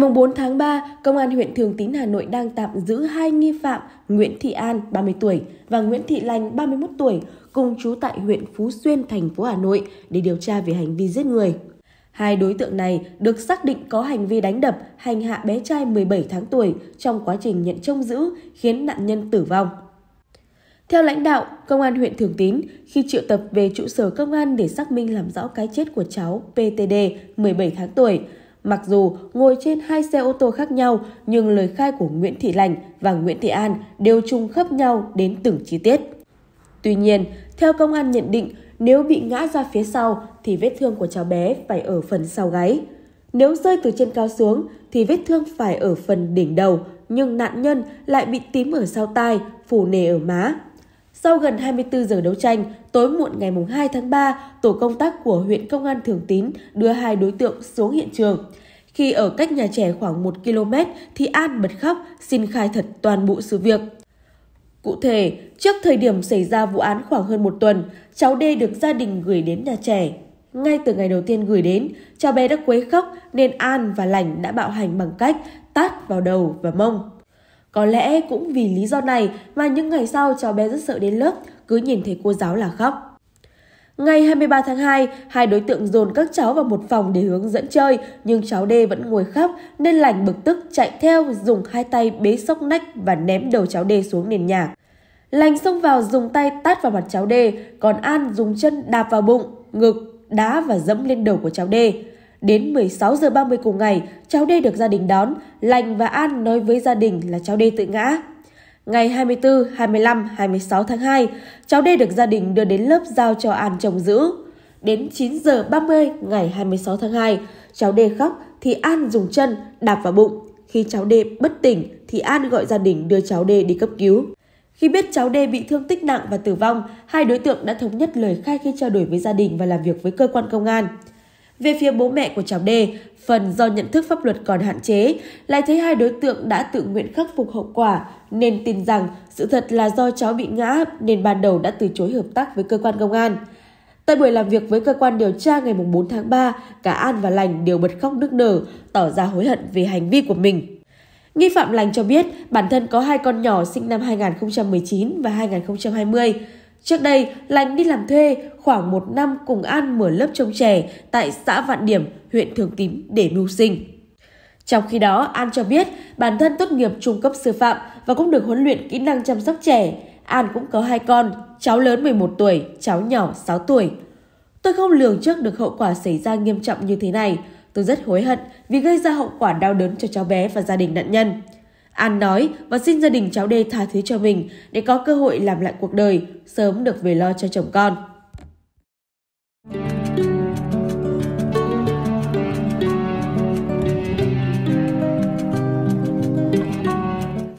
Ngày 4 tháng 3, Công an huyện Thường Tín Hà Nội đang tạm giữ hai nghi phạm Nguyễn Thị An, 30 tuổi và Nguyễn Thị Lành, 31 tuổi, cùng trú tại huyện Phú Xuyên, thành phố Hà Nội để điều tra về hành vi giết người. Hai đối tượng này được xác định có hành vi đánh đập, hành hạ bé trai 17 tháng tuổi trong quá trình nhận trông giữ khiến nạn nhân tử vong. Theo lãnh đạo, Công an huyện Thường Tín, khi triệu tập về trụ sở công an để xác minh làm rõ cái chết của cháu PTD 17 tháng tuổi, Mặc dù ngồi trên hai xe ô tô khác nhau, nhưng lời khai của Nguyễn Thị Lành và Nguyễn Thị An đều trùng khớp nhau đến từng chi tiết. Tuy nhiên, theo công an nhận định, nếu bị ngã ra phía sau thì vết thương của cháu bé phải ở phần sau gáy. Nếu rơi từ trên cao xuống thì vết thương phải ở phần đỉnh đầu, nhưng nạn nhân lại bị tím ở sau tai, phù nề ở má, sau gần 24 giờ đấu tranh, tối muộn ngày 2 tháng 3, tổ công tác của huyện Công an Thường Tín đưa hai đối tượng xuống hiện trường. Khi ở cách nhà trẻ khoảng 1 km thì An bật khóc xin khai thật toàn bộ sự việc. Cụ thể, trước thời điểm xảy ra vụ án khoảng hơn một tuần, cháu D được gia đình gửi đến nhà trẻ. Ngay từ ngày đầu tiên gửi đến, cháu bé đã quấy khóc nên An và Lành đã bạo hành bằng cách tát vào đầu và mông. Có lẽ cũng vì lý do này mà những ngày sau cháu bé rất sợ đến lớp, cứ nhìn thấy cô giáo là khóc. Ngày 23 tháng 2, hai đối tượng dồn các cháu vào một phòng để hướng dẫn chơi, nhưng cháu D vẫn ngồi khóc nên lành bực tức chạy theo dùng hai tay bế sốc nách và ném đầu cháu D xuống nền nhà. Lành xông vào dùng tay tát vào mặt cháu D, còn An dùng chân đạp vào bụng, ngực, đá và dẫm lên đầu của cháu D. Đến 16 giờ 30 cùng ngày, cháu Đê được gia đình đón, Lành và An nói với gia đình là cháu Đê tự ngã. Ngày 24, 25, 26 tháng 2, cháu Đê được gia đình đưa đến lớp giao cho An chồng giữ. Đến 9 giờ 30 ngày 26 tháng 2, cháu Đê khóc thì An dùng chân đạp vào bụng. Khi cháu Đê bất tỉnh thì An gọi gia đình đưa cháu Đê đi cấp cứu. Khi biết cháu Đê bị thương tích nặng và tử vong, hai đối tượng đã thống nhất lời khai khi trao đổi với gia đình và làm việc với cơ quan công an. Về phía bố mẹ của cháu D, phần do nhận thức pháp luật còn hạn chế, lại thấy hai đối tượng đã tự nguyện khắc phục hậu quả, nên tin rằng sự thật là do cháu bị ngã nên ban đầu đã từ chối hợp tác với cơ quan công an. Tại buổi làm việc với cơ quan điều tra ngày 4 tháng 3, cả An và Lành đều bật khóc nức nở, tỏ ra hối hận về hành vi của mình. Nghi phạm Lành cho biết bản thân có hai con nhỏ sinh năm 2019 và 2020. Trước đây, Lành đi làm thuê khoảng một năm cùng An mở lớp trông trẻ tại xã Vạn Điểm, huyện Thường Tín để mưu sinh. Trong khi đó, An cho biết bản thân tốt nghiệp trung cấp sư phạm và cũng được huấn luyện kỹ năng chăm sóc trẻ. An cũng có hai con, cháu lớn 11 tuổi, cháu nhỏ 6 tuổi. Tôi không lường trước được hậu quả xảy ra nghiêm trọng như thế này. Tôi rất hối hận vì gây ra hậu quả đau đớn cho cháu bé và gia đình nạn nhân. An nói và xin gia đình cháu D tha thứ cho mình để có cơ hội làm lại cuộc đời, sớm được về lo cho chồng con.